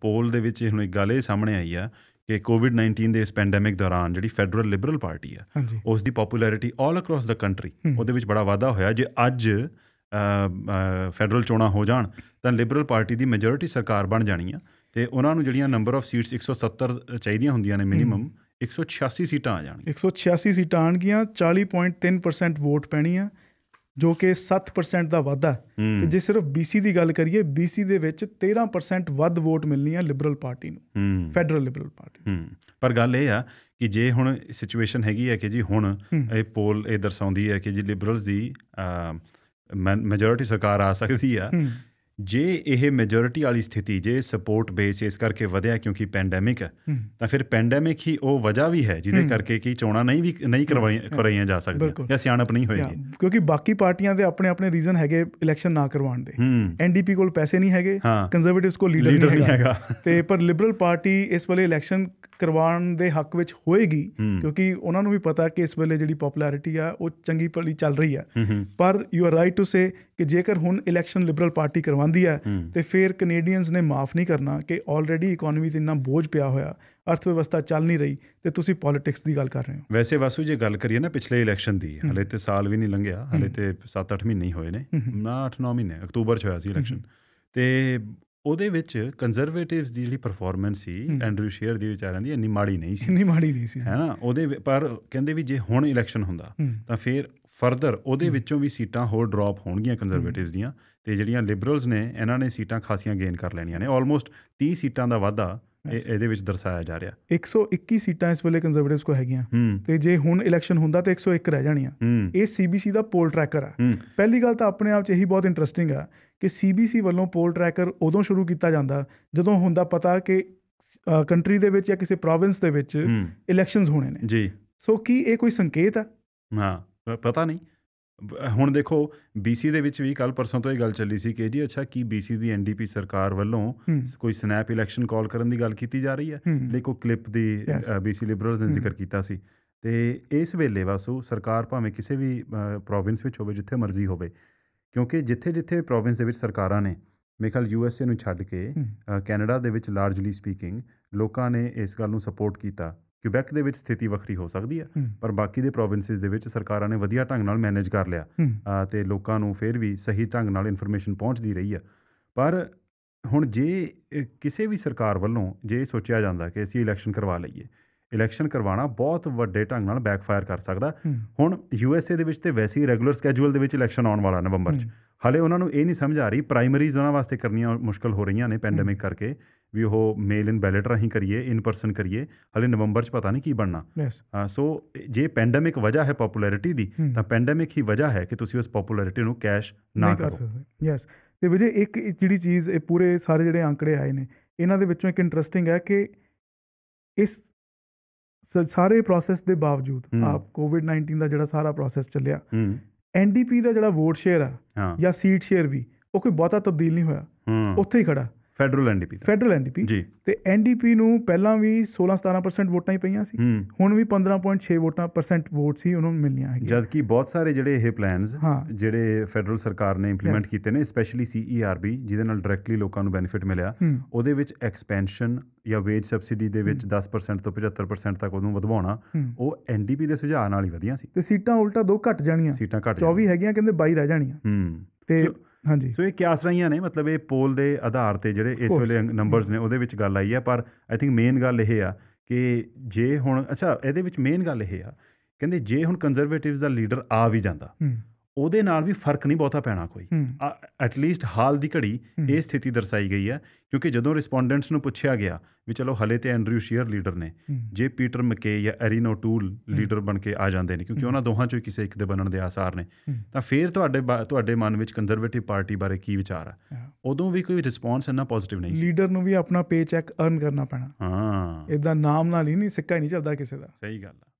ਪੋਲ ਦੇ ਵਿੱਚ ਹੁਣ ਇੱਕ ਗੱਲ ਇਹ ਸਾਹਮਣੇ ਆਈ ਆ ਕਿ ਕੋਵਿਡ-19 ਦੇ ਇਸ ਪੈਂਡੈਮਿਕ ਦੌਰਾਨ ਜਿਹੜੀ ਫੈਡਰਲ ਲਿਬਰਲ ਪਾਰਟੀ ਆ ਉਸ ਦੀ ਪਪੂਲੈਰਿਟੀ 올 ਅਕ੍ਰੋਸ ਦਾ ਕੰਟਰੀ ਉਹਦੇ ਵਿੱਚ ਬੜਾ ਵਾਧਾ ਹੋਇਆ ਜੇ ਅੱਜ ਫੈਡਰਲ ਚੋਣਾਂ ਹੋ ਜਾਣ ਤਾਂ ਲਿਬਰਲ ਪਾਰਟੀ ਦੀ ਮੈਜੋਰਿਟੀ ਸਰਕਾਰ ਬਣ ਜਾਣੀ ਆ ਤੇ ਉਹਨਾਂ ਨੂੰ ਜਿਹੜੀਆਂ ਨੰਬਰ ਆਫ ਸੀਟਸ 170 ਚਾਹੀਦੀਆਂ ਹੁੰਦੀਆਂ ਨੇ ਮਿਨੀਮਮ 186 ਸੀਟਾਂ ਆ ਜਾਣਗੀਆਂ 186 ਸੀਟਾਂ ਆਣਗੀਆਂ 40.3% ਵੋਟ ਪੈਣੀ ਆ ਜੋ ਕਿ 7% ਦਾ ਵਾਧਾ ਤੇ ਜੇ ਸਿਰਫ BC ਦੀ ਗੱਲ ਕਰੀਏ BC ਦੇ ਵਿੱਚ 13% ਵੱਧ ਵੋਟ ਮਿਲਣੀ ਆ ਲਿਬਰਲ ਪਾਰਟੀ ਨੂੰ ਫੈਡਰਲ ਲਿਬਰਲ ਪਾਰਟੀ ਪਰ ਗੱਲ ਇਹ ਆ ਕਿ ਜੇ ਹੁਣ ਸਿਚੁਏਸ਼ਨ ਹੈਗੀ ਹੈ ਕਿ ਜੀ ਹੁਣ ਇਹ ਪੋਲ ਇਹ ਦਰਸਾਉਂਦੀ ਹੈ ਕਿ ਜੀ ਲਿਬਰਲਸ ਦੀ ਮੈਜੋਰਟੀ ਸਰਕਾਰ ਆ ਸਕਦੀ ਆ ਜੇ ਇਹ ਮੈਜੋਰਿਟੀ ਵਾਲੀ ਸਥਿਤੀ ਜੇ ਸਪੋਰਟ ਬੇਸ ਇਸ ਕਰਕੇ ਵਧਿਆ ਕਿਉਂਕਿ ਪੈਂਡੈਮਿਕ ਹੈ ਤਾਂ ਫਿਰ ਪੈਂਡੈਮਿਕ ਹੀ ਉਹ ਵਜ੍ਹਾ ਵੀ ਹੈ ਜਿਹਦੇ ਕਰਕੇ ਕਿ ਚੋਣਾਂ ਨਹੀਂ ਵੀ ਨਹੀਂ ਕਰਵਾਈਆਂ ਕਰਾਈਆਂ ਜਾ ਸਕਦੀਆਂ ਜਾਂ ਸਿਆਣਪ ਨਹੀਂ ਹੋਏਗੀ ਕਿਉਂਕਿ ਬਾਕੀ ਪਾਰਟੀਆਂ ਦੇ ਆਪਣੇ ਆਪਣੇ ਰੀਜ਼ਨ ਹੈਗੇ ਇਲੈਕਸ਼ਨ ਨਾ ਕਰਵਾਉਣ ਦੇ ਐਨਡੀਪੀ ਕੋਲ ਪੈਸੇ ਨਹੀਂ ਹੈਗੇ ਕੰਜ਼ਰਵੇਟਿਵਸ ਕੋਲ ਲੀਡਰ ਨਹੀਂ ਹੈਗਾ ਤੇ ਪਰ ਲਿਬਰਲ ਪਾਰਟੀ ਇਸ ਵਾਲੇ ਇਲੈਕਸ਼ਨ ਕਰਵਾਉਣ ਦੇ ਹੱਕ ਵਿੱਚ ਹੋਏਗੀ ਕਿਉਂਕਿ ਉਹਨਾਂ ਨੂੰ ਵੀ ਪਤਾ ਕਿ ਇਸ ਵੇਲੇ ਜਿਹੜੀ ਪਪੂਲੈਰਿਟੀ ਆ ਉਹ ਚੰਗੀ ਭਲੀ ਚੱਲ ਰਹੀ ਆ ਪਰ you are right to say ਕਿ ਜੇਕਰ ਹੁਣ ਇਲੈਕਸ਼ਨ ਲਿਬਰਲ ਪਾਰਟੀ ਕਰਵਾਉਂਦੀ ਆ ਤੇ ਫਿਰ ਕੈਨੇਡੀਅਨਸ ਨੇ ਮਾਫ ਨਹੀਂ ਕਰਨਾ ਕਿ ਆਲਰੇਡੀ ਇਕਨੋਮੀ ਤੇ ਇੰਨਾ ਬੋਝ ਪਿਆ ਹੋਇਆ ਅਰਥ ਵਿਵਸਥਾ ਚੱਲ ਨਹੀਂ ਰਹੀ ਤੇ ਤੁਸੀਂ ਪੋਲਿਟਿਕਸ ਦੀ ਗੱਲ ਕਰ ਰਹੇ ਹੋ ਵੈਸੇ ਵਾਸੂ ਜੇ ਗੱਲ ਕਰੀਏ ਨਾ ਪਿਛਲੇ ਇਲੈਕਸ਼ਨ ਦੀ ਹਲੇ ਤੇ ਸਾਲ ਵੀ ਨਹੀਂ ਲੰਘਿਆ ਹਲੇ ਤੇ 7-8 ਮਹੀਨੇ ਹੀ ਹੋਏ ਨੇ ਨਾ 8-9 ਮਹੀਨੇ ਅਕਤੂਬਰ ਚ ਹੋਇਆ ਸੀ ਇਲੈਕਸ਼ਨ ਤੇ ਉਹਦੇ ਵਿੱਚ ਕੰਜ਼ਰਵੇਟਿਵਸ ਦੀ ਜਿਹੜੀ ਪਰਫਾਰਮੈਂਸ ਸੀ ਐਂਡਰੂ ਸ਼ੇਅਰ ਦੀ ਵਿਚਾਰਾਂ ਦੀ ਇੰਨੀ ਮਾੜੀ ਨਹੀਂ ਸੀ ਇੰਨੀ ਮਾੜੀ ਨਹੀਂ ਸੀ ਹੈਨਾ ਉਹਦੇ ਪਰ ਕਹਿੰਦੇ ਵੀ ਜੇ ਹੁਣ ਇਲੈਕਸ਼ਨ ਹੁੰਦਾ ਤਾਂ ਫਿਰ ਫਰਦਰ ਉਹਦੇ ਵਿੱਚੋਂ ਵੀ ਸੀਟਾਂ ਹੋਰ ਡ੍ਰੌਪ ਹੋਣਗੀਆਂ ਕੰਜ਼ਰਵੇਟਿਵਸ ਦੀਆਂ ਤੇ ਜਿਹੜੀਆਂ ਲਿਬਰਲਸ ਨੇ ਇਹਨਾਂ ਨੇ ਸੀਟਾਂ ਖਾਸੀਆਂ ਗੇਨ ਕਰ ਲੈਣੀਆਂ ਨੇ ਆਲਮੋਸਟ 30 ਸੀਟਾਂ ਦਾ ਵਾਧਾ ਇਹਦੇ ਵਿੱਚ ਦਰਸਾਇਆ ਜਾ ਰਿਹਾ 121 ਸੀਟਾਂ ਇਸ ਵੇਲੇ ਕੰਜ਼ਰਵੇਟਿਵਸ ਕੋ ਹੈਗੀਆਂ ਤੇ ਜੇ ਹੁਣ ਇਲੈਕਸ਼ਨ ਹੁੰਦਾ ਤਾਂ 101 ਰਹਿ ਜਾਣੀਆਂ ਇਹ ਸੀਬੀਸੀ ਦਾ ਪੋਲ ਟਰੈਕਰ ਆ ਪਹਿਲੀ ਗੱਲ ਤਾਂ ਆਪਣੇ ਆਪ 'ਚ ਇਹੀ ਬਹੁਤ ਇੰਟਰਸਟਿੰਗ ਆ ਕਿ ਸੀਬੀਸੀ ਵੱਲੋਂ ਪੋਲ ਟਰੈਕਰ ਉਦੋਂ ਸ਼ੁਰੂ ਕੀਤਾ ਜਾਂਦਾ ਜਦੋਂ ਹੁੰਦਾ ਪਤਾ ਕਿ ਕੰਟਰੀ ਦੇ ਵਿੱਚ ਜਾਂ ਕਿਸੇ ਪ੍ਰੋਵਿੰਸ ਦੇ ਵਿੱਚ ਇਲੈਕਸ਼ਨਸ ਹੋਣੇ ਨੇ ਜੀ ਸੋ ਕੀ ਇਹ ਕੋਈ ਸੰਕੇਤ ਆ ਹਾਂ ਪਤਾ ਨਹੀਂ ਹੁਣ ਦੇਖੋ BC ਦੇ ਵਿੱਚ ਵੀ ਕੱਲ ਪਰਸੋਂ ਤੋਂ ਇਹ ਗੱਲ ਚੱਲੀ ਸੀ ਕਿ ਜੀ ਅੱਛਾ ਕੀ BC ਦੀ NDP ਸਰਕਾਰ ਵੱਲੋਂ ਕੋਈ ਸਨੈਪ ਇਲੈਕਸ਼ਨ ਕਾਲ ਕਰਨ ਦੀ ਗੱਲ ਕੀਤੀ ਜਾ ਰਹੀ ਹੈ ਦੇਖੋ ਕਲਿੱਪ ਦੀ BC ਲਿਬਰਲਸ ਨੇ ਜ਼ਿਕਰ ਕੀਤਾ ਸੀ ਤੇ ਇਸ ਵੇਲੇ ਵਾਸੂ ਸਰਕਾਰ ਭਾਵੇਂ ਕਿਸੇ ਵੀ ਪ੍ਰੋਵਿੰਸ ਵਿੱਚ ਹੋਵੇ ਜਿੱਥੇ ਮਰਜ਼ੀ ਹੋਵੇ ਕਿਉਂਕਿ ਜਿੱਥੇ-ਜਿੱਥੇ ਪ੍ਰੋਵਿੰਸ ਦੇ ਵਿੱਚ ਸਰਕਾਰਾਂ ਨੇ ਮੇਖਲ ਯੂਐਸਏ ਨੂੰ ਛੱਡ ਕੇ ਕੈਨੇਡਾ ਦੇ ਵਿੱਚ ਲਾਰਜਲੀ ਸਪੀਕਿੰਗ ਲੋਕਾਂ ਨੇ ਇਸ ਗੱਲ ਨੂੰ ਸਪੋਰਟ ਕੀਤਾ ਕਿਊਬੈਕ ਦੇ ਵਿੱਚ ਸਥਿਤੀ ਵੱਖਰੀ ਹੋ ਸਕਦੀ ਹੈ ਪਰ ਬਾਕੀ ਦੇ ਪ੍ਰੋਵਿੰਸਸ ਦੇ ਵਿੱਚ ਸਰਕਾਰਾਂ ਨੇ ਵਧੀਆ ਢੰਗ ਨਾਲ ਮੈਨੇਜ ਕਰ ਲਿਆ ਤੇ ਲੋਕਾਂ ਨੂੰ ਫਿਰ ਵੀ ਸਹੀ ਢੰਗ ਨਾਲ ਇਨਫੋਰਮੇਸ਼ਨ ਪਹੁੰਚਦੀ ਰਹੀ ਹੈ ਪਰ ਹੁਣ ਜੇ ਕਿਸੇ ਵੀ ਸਰਕਾਰ ਵੱਲੋਂ ਜੇ ਸੋਚਿਆ ਜਾਂਦਾ ਕਿ ਅਸੀਂ ਇਲੈਕਸ਼ਨ ਕਰਵਾ ਲਈਏ ਇਲੈਕਸ਼ਨ ਕਰਵਾਉਣਾ ਬਹੁਤ ਵੱਡੇ ਢੰਗ ਨਾਲ ਬੈਕਫਾਇਰ ਕਰ ਸਕਦਾ ਹੁਣ ਯੂ ਐਸ ਏ ਦੇ ਵਿੱਚ ਤੇ ਵੈਸੇ ਹੀ ਰੈਗੂਲਰ ਸਕੇਜੂਲ ਦੇ ਵਿੱਚ ਇਲੈਕਸ਼ਨ ਆਉਣ ਵਾਲਾ ਨਵੰਬਰ 'ਚ ਹਲੇ ਉਹਨਾਂ ਨੂੰ ਇਹ ਨਹੀਂ ਸਮਝ ਆ ਰਹੀ ਪ੍ਰਾਇਮਰੀਜ਼ ਉਹਨਾਂ ਵਾਸਤੇ ਕਰਨੀਆਂ ਮੁਸ਼ਕਲ ਹੋ ਰਹੀਆਂ ਨੇ ਪੈਂਡੈਮਿਕ ਕਰਕੇ ਵੀ ਉਹ ਮੇਲ ਇਨ ਬੈਲਟ ਰਾਹੀਂ ਕਰੀਏ ਇਨ ਪਰਸਨ ਕਰੀਏ ਹਲੇ ਨਵੰਬਰ 'ਚ ਪਤਾ ਨਹੀਂ ਕੀ ਬਣਨਾ ਸੋ ਜੇ ਪੈਂਡੈਮਿਕ ਵਜ੍ਹਾ ਹੈ ਪਪੂਲੈਰਿਟੀ ਦੀ ਤਾਂ ਪੈਂਡੈਮਿਕ ਹੀ ਵਜ੍ਹਾ ਹੈ ਕਿ ਤੁਸੀਂ ਉਸ ਪਪੂਲੈਰਿਟੀ ਨੂੰ ਕੈਸ਼ ਨਾ ਕਰੋ ਯੈਸ ਤੇ ਵਜੇ ਇੱਕ ਜਿਹੜੀ ਚੀਜ਼ ਇਹ ਪੂਰੇ ਸਾਰੇ ਜਿਹੜੇ ਅੰਕੜੇ ਆਏ ਨੇ ਇਹਨਾਂ ਦੇ ਵਿੱਚੋਂ ਇੱਕ ਇੰਟਰਸਟਿੰਗ ਹੈ ਕਿ ਇਸ ਸਾਰੇ ਪ੍ਰੋਸੈਸ ਦੇ ਬਾਵਜੂਦ ਆਪ ਕੋਵਿਡ-19 ਦਾ ਜਿਹੜਾ ਸਾਰਾ ਪ੍ਰੋਸੈਸ ਚੱਲਿਆ ਐਨਡੀਪੀ ਦਾ ਜਿਹੜਾ ਵੋਟ ਸ਼ੇਅਰ ਆ ਜਾਂ ਸੀਟ ਸ਼ੇਅਰ ਵੀ ਉਹ ਕੋਈ ਬਹੁਤਾ ਤਬਦੀਲ ਨਹੀਂ ਹੋਇਆ ਉੱਥੇ ਹੀ ਖੜਾ ਫੈਡਰਲ ਐਨਡੀਪੀ ਫੈਡਰਲ ਐਨਡੀਪੀ ਜੀ ਤੇ ਐਨਡੀਪੀ ਨੂੰ ਪਹਿਲਾਂ ਵੀ 16-17% ਵੋਟਾਂ ਹੀ ਪਈਆਂ ਸੀ ਹੁਣ ਵੀ 15.6 ਵੋਟਾਂ ਪਰਸੈਂਟ ਵੋਟਸ ਹੀ ਉਹਨਾਂ ਨੂੰ ਮਿਲੀਆਂ ਜਦ ਕਿ ਬਹੁਤ ਸਾਰੇ ਜਿਹੜੇ ਇਹ ਪਲਾਨਸ ਜਿਹੜੇ ਫੈਡਰਲ ਸਰਕਾਰ ਨੇ ਇੰਪਲੀਮੈਂਟ ਕੀਤੇ ਨੇ ਸਪੈਸ਼ਲੀ ਸੀਈਆਰਬੀ e ਜਿਹਦੇ ਨਾਲ ਡਾਇਰੈਕਟਲੀ ਲੋਕਾਂ ਨੂੰ ਬੈਨੀਫਿਟ ਮਿਲਿਆ ਉਹਦੇ ਵਿੱਚ ਐਕਸਪੈਂਸ਼ਨ ਜਾਂ ਵੇਜ ਸਬਸਿਡੀ ਦੇ ਵਿੱਚ 10% ਤੋਂ 75% ਤੱਕ ਉਹਨੂੰ ਵਧਵਾਉਣਾ ਉਹ ਐਨਡੀਪੀ ਦੇ ਸੁਝਾਅ ਨਾਲ ਹੀ ਵਧੀਆਂ ਸੀ ਤੇ ਸੀਟਾਂ ਉਲਟਾ ਦੋ ਘਟ ਜਾਣੀਆਂ ਸੀਟਾਂ ਘਟ 24 ਹੈਗੀਆਂ ਕਹਿੰਦੇ 22 ਰਹਿ ਜਾਣੀਆਂ ਤੇ ਹਾਂਜੀ ਸੋ ਇਹ ਕਿਆਸ ਰਹੀਆਂ ਨੇ ਮਤਲਬ ਇਹ ਪੋਲ ਦੇ ਆਧਾਰ ਤੇ ਜਿਹੜੇ ਇਸ ਵੇਲੇ ਨੰਬਰਸ ਨੇ ਉਹਦੇ ਵਿੱਚ ਗੱਲ ਆਈ ਹੈ ਪਰ ਆਈ ਥਿੰਕ ਮੇਨ ਗੱਲ ਇਹ ਆ ਕਿ ਜੇ ਹੁਣ ਅੱਛਾ ਇਹਦੇ ਵਿੱਚ ਮੇਨ ਗੱਲ ਇਹ ਆ ਕਹਿੰਦੇ ਜੇ ਹੁਣ ਕੰਜ਼ਰਵੇਟਿਵਸ ਦਾ ਲੀਡਰ ਆ ਵੀ ਜਾਂਦਾ ਉਹਦੇ ਨਾਲ ਵੀ ਫਰਕ ਨਹੀਂ ਬਹੁਤਾ ਪੈਣਾ ਕੋਈ ਐਟ ਲੀਸਟ ਹਾਲ ਦੀ ਘੜੀ ਇਹ ਸਥਿਤੀ ਦਰਸਾਈ ਗਈ ਹੈ ਕਿਉਂਕਿ ਜਦੋਂ ਰਿਸਪੋਂਡੈਂਟਸ ਨੂੰ ਪੁੱਛਿਆ ਗਿਆ ਵੀ ਚਲੋ ਹਲੇ ਤੇ ਐਂਡਰਿਊ ਸ਼ੀਅਰ ਲੀਡਰ ਨੇ ਜੇ ਪੀਟਰ ਮਕੇ ਜਾਂ ਐਰੀਨੋ ਟੂਲ ਲੀਡਰ ਬਣ ਕੇ ਆ ਜਾਂਦੇ ਨੇ ਕਿਉਂਕਿ ਉਹਨਾਂ ਦੋਹਾਂ ਚੋਂ ਕਿਸੇ ਇੱਕ ਦੇ ਬਣਨ ਦੇ ਆਸਾਰ ਨੇ ਤਾਂ ਫਿਰ ਤੁਹਾਡੇ ਤੁਹਾਡੇ ਮਨ ਵਿੱਚ ਕੰਜ਼ਰਵੇਟਿਵ ਪਾਰਟੀ ਬਾਰੇ ਕੀ ਵਿਚਾਰ ਆ ਉਦੋਂ ਵੀ ਕੋਈ ਰਿਸਪੌਂਸ ਇੰਨਾ ਪੋਜ਼ਿਟਿਵ ਨਹੀਂ ਸੀ ਲੀਡਰ ਨੂੰ ਵੀ ਆਪਣਾ ਪੇ ਚੈੱਕ ਅਰਨ ਕਰਨਾ ਪੈਣਾ ਹਾਂ ਇਦਾਂ ਨਾਮ ਨਾਲ ਹੀ ਨਹੀਂ ਸਿੱਕਾ ਨਹੀਂ ਚੱਲਦਾ ਕਿਸੇ ਦਾ ਸਹੀ ਗੱਲ ਆ